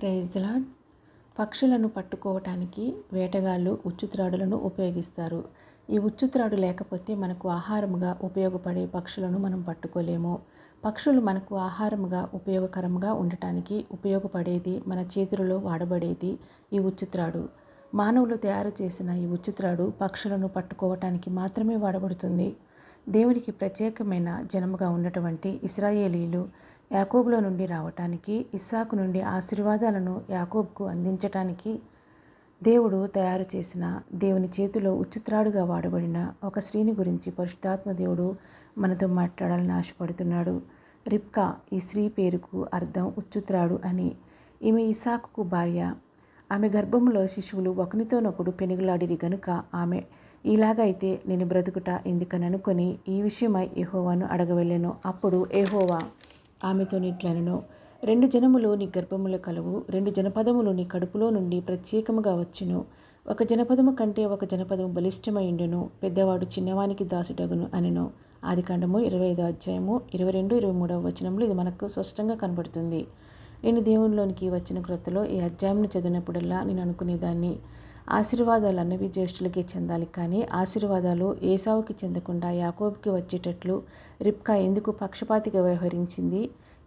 ప్రేజ్లా పక్షులను పట్టుకోవటానికి వేటగాళ్ళు ఉచ్చుత్రాడులను ఉపయోగిస్తారు ఈ ఉచ్చుత్రాడు లేకపోతే మనకు ఆహారముగా ఉపయోగపడే పక్షులను మనం పట్టుకోలేము పక్షులు మనకు ఆహారముగా ఉపయోగకరంగా ఉండటానికి ఉపయోగపడేది మన చేతులలో వాడబడేది ఈ ఉచ్చుత్రాడు మానవులు తయారు చేసిన ఈ ఉచ్చుత్రాడు పక్షులను పట్టుకోవటానికి మాత్రమే వాడబడుతుంది దేవునికి ప్రత్యేకమైన జనముగా ఉన్నటువంటి ఇస్రాయేలీలు యాకోబులో నుండి రావటానికి ఇస్సాకు నుండి ఆశీర్వాదాలను యాకోబ్కు అందించటానికి దేవుడు తయారు చేసిన దేవుని చేతిలో ఉచిత్రాడుగా వాడబడిన ఒక స్త్రీని గురించి పరిశుద్ధాత్మ దేవుడు మనతో మాట్లాడాలని ఆశపడుతున్నాడు రిప్కా ఈ స్త్రీ పేరుకు అర్థం ఉచ్చుత్రాడు అని ఈమె ఇసాకుకు భార్య ఆమె గర్భంలో శిశువులు ఒకనితోనొకడు పెనుగులాడిరి గనుక ఆమె ఇలాగైతే నేను బ్రతుకుట ఎందుకననుకొని ఈ విషయమై ఏహోవాను అడగవెళ్ళాను అప్పుడు ఏహోవా ఆమెతో ఆమెతోనిట్లనను రెండు జనములు నీ గర్భముల కలవు రెండు జనపదములు నీ కడుపులో నుండి ప్రత్యేకముగా వచ్చును ఒక జనపదము కంటే ఒక జనపదము బలిష్టమైండును పెద్దవాడు చిన్నవానికి దాసుడగును అనను ఆది కాండము ఇరవై ఐదు అధ్యాయము ఇరవై రెండు ఇరవై మూడవ వచనములు ఇది మనకు స్పష్టంగా కనబడుతుంది నేను దేవునిలోనికి వచ్చిన క్రొత్తలో ఈ అధ్యాయంను చదివినప్పుడల్లా నేను అనుకునేదాన్ని ఆశీర్వాదాలు అన్నవి జ్యేష్ఠులకి చెందాలి కానీ ఆశీర్వాదాలు ఏసావుకి చెందకుండా యాకోబ్కి వచ్చేటట్లు రిప్కా ఎందుకు పక్షపాతిగా వ్యవహరించింది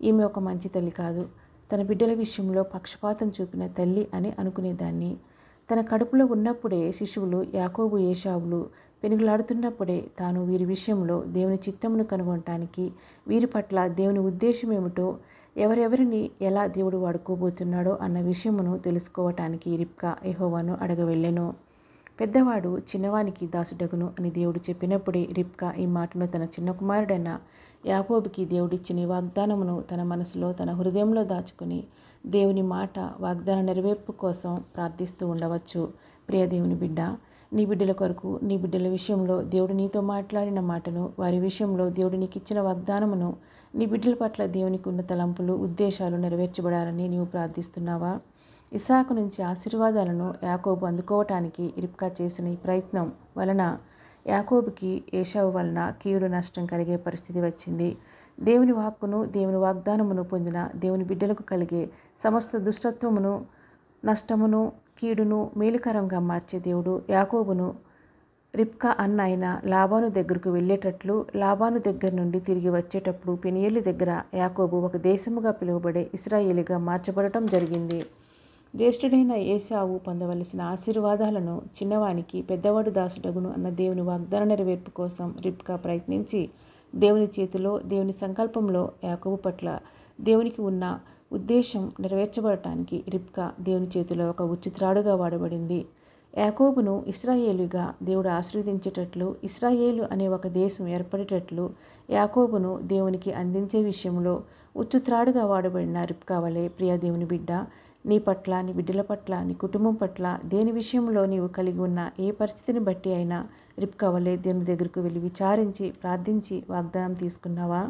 ఈమె ఒక మంచి తల్లి కాదు తన బిడ్డల విషయంలో పక్షపాతం చూపిన తల్లి అని అనుకునేదాన్ని తన కడుపులో ఉన్నప్పుడే శిశువులు యాకోబు ఏషావులు పెనుగులాడుతున్నప్పుడే తాను వీరి విషయంలో దేవుని చిత్తమును కనుగొనటానికి వీరి పట్ల దేవుని ఉద్దేశం ఏమిటో ఎవరెవరిని ఎలా దేవుడు వాడుకోబోతున్నాడో అన్న విషయమును తెలుసుకోవటానికి రిప్కా ఎహోవాను అడగవెళ్ళెను పెద్దవాడు చిన్నవానికి దాసుడగును అని దేవుడు చెప్పినప్పుడే రిప్కా ఈ మాటను తన చిన్న కుమారుడైన యాకోబుకి దేవుడిచ్చిన వాగ్దానమును తన మనసులో తన హృదయంలో దాచుకుని దేవుని మాట వాగ్దాన నెరవేర్పు కోసం ప్రార్థిస్తూ ఉండవచ్చు ప్రియ దేవుని బిడ్డ నీ బిడ్డల కొరకు నీ బిడ్డల విషయంలో దేవుడు నీతో మాట్లాడిన మాటను వారి విషయంలో దేవుడు నీకు ఇచ్చిన వాగ్దానమును నీ బిడ్డల పట్ల దేవునికి ఉన్న తలంపులు ఉద్దేశాలు నెరవేర్చబడాలని నీవు ప్రార్థిస్తున్నావా ఇసాకు నుంచి ఆశీర్వాదాలను యాకోబు అందుకోవటానికి ఇరుపుగా చేసిన ఈ ప్రయత్నం వలన యాకోబుకి ఏషావు వలన కీడు నష్టం కలిగే పరిస్థితి వచ్చింది దేవుని వాక్కును దేవుని వాగ్దానమును పొందిన దేవుని బిడ్డలకు కలిగే సమస్త దుష్టత్వమును నష్టమును కీడును మేలుకరంగా మార్చే దేవుడు యాకోబును రిప్కా అన్న ఆయన లాభాను దగ్గరకు వెళ్ళేటట్లు లాభాను దగ్గర నుండి తిరిగి వచ్చేటప్పుడు పెనియలి దగ్గర యాకోబు ఒక దేశముగా పిలువబడే ఇస్రాయేలీగా మార్చబడటం జరిగింది జ్యేష్ఠుడైన ఏసావు పొందవలసిన ఆశీర్వాదాలను చిన్నవానికి పెద్దవాడు దాసుడగును అన్న దేవుని వాగ్దాన నెరవేర్పు కోసం రిప్కా ప్రయత్నించి దేవుని చేతిలో దేవుని సంకల్పంలో యాకోబు పట్ల దేవునికి ఉన్న ఉద్దేశం నెరవేర్చబడటానికి రిప్కా దేవుని చేతిలో ఒక ఉచిత్రాడుగా వాడబడింది యాకోబును ఇస్రాయేలుగా దేవుడు ఆశీర్వదించేటట్లు ఇస్రాయేలు అనే ఒక దేశం ఏర్పడేటట్లు యాకోబును దేవునికి అందించే విషయంలో ఉచ్చుత్రాడుగా వాడబడిన రిప్కా వలె ప్రియ దేవుని బిడ్డ నీ పట్ల నీ బిడ్డల పట్ల నీ కుటుంబం పట్ల దేని విషయంలో నీవు కలిగి ఉన్న ఏ పరిస్థితిని బట్టి అయినా రిప్కా వలె దేవుని దగ్గరకు వెళ్ళి విచారించి ప్రార్థించి వాగ్దానం తీసుకున్నావా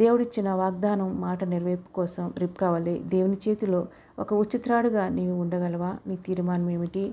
దేవుడిచ్చిన వాగ్దానం మాట నెరవేర్పు కోసం రిప్కావలే దేవుని చేతిలో ఒక ఉచిత్రాడుగా నీవు ఉండగలవా నీ తీర్మానం ఏమిటి